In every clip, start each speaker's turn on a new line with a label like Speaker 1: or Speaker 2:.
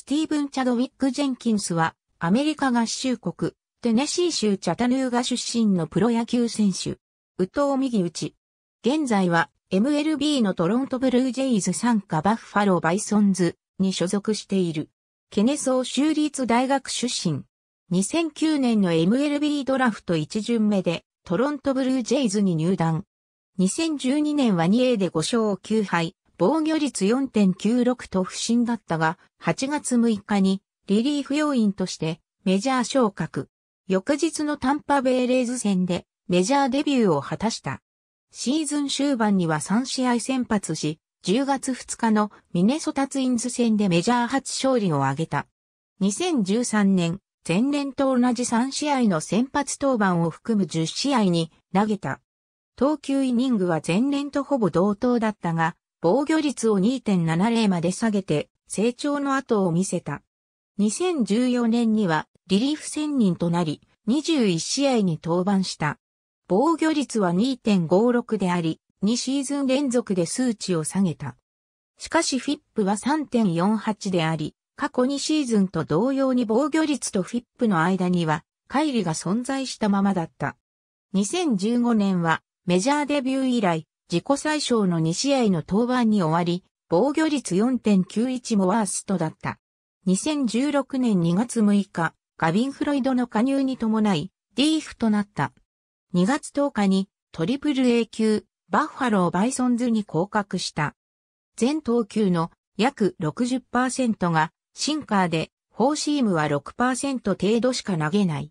Speaker 1: スティーブン・チャドウィック・ジェンキンスは、アメリカ合衆国、テネシー州チャタヌーガ出身のプロ野球選手。宇藤右打ち。現在は、MLB のトロントブルージェイズ参加バッファロー・バイソンズに所属している。ケネソー州立大学出身。2009年の MLB ドラフト1巡目でトロントブルージェイズに入団。2012年は 2A で5勝9敗、防御率4.96と不振だったが、8月6日にリリーフ要員としてメジャー昇格。翌日のタンパベイレーズ戦でメジャーデビューを果たした。シーズン終盤には3試合先発し、10月2日のミネソタツインズ戦でメジャー初勝利を挙げた。2013年、前年と同じ3試合の先発登板を含む10試合に投げた。投球イニングは前年とほぼ同等だったが、防御率を2.70まで下げて成長の後を見せた。2014年にはリリーフ1000人となり21試合に登板した。防御率は2.56であり、2シーズン連続で数値を下げた。しかしフィップは3.48であり、過去2シーズンと同様に防御率とフィップの間には、乖離が存在したままだった。2015年はメジャーデビュー以来、自己最小の2試合の登板に終わり、防御率4.91もワーストだった。2016年2月6日、ガビン・フロイドの加入に伴い、リーフとなった。2月10日にトリプル A 級バッファロー・バイソンズに降格した。全投球の約60%がシンカーで、フォーシームは6%程度しか投げない。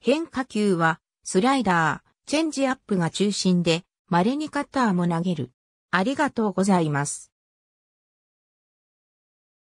Speaker 1: 変化球はスライダー、チェンジアップが中心で、稀にカッターも投げる。ありがとうございます。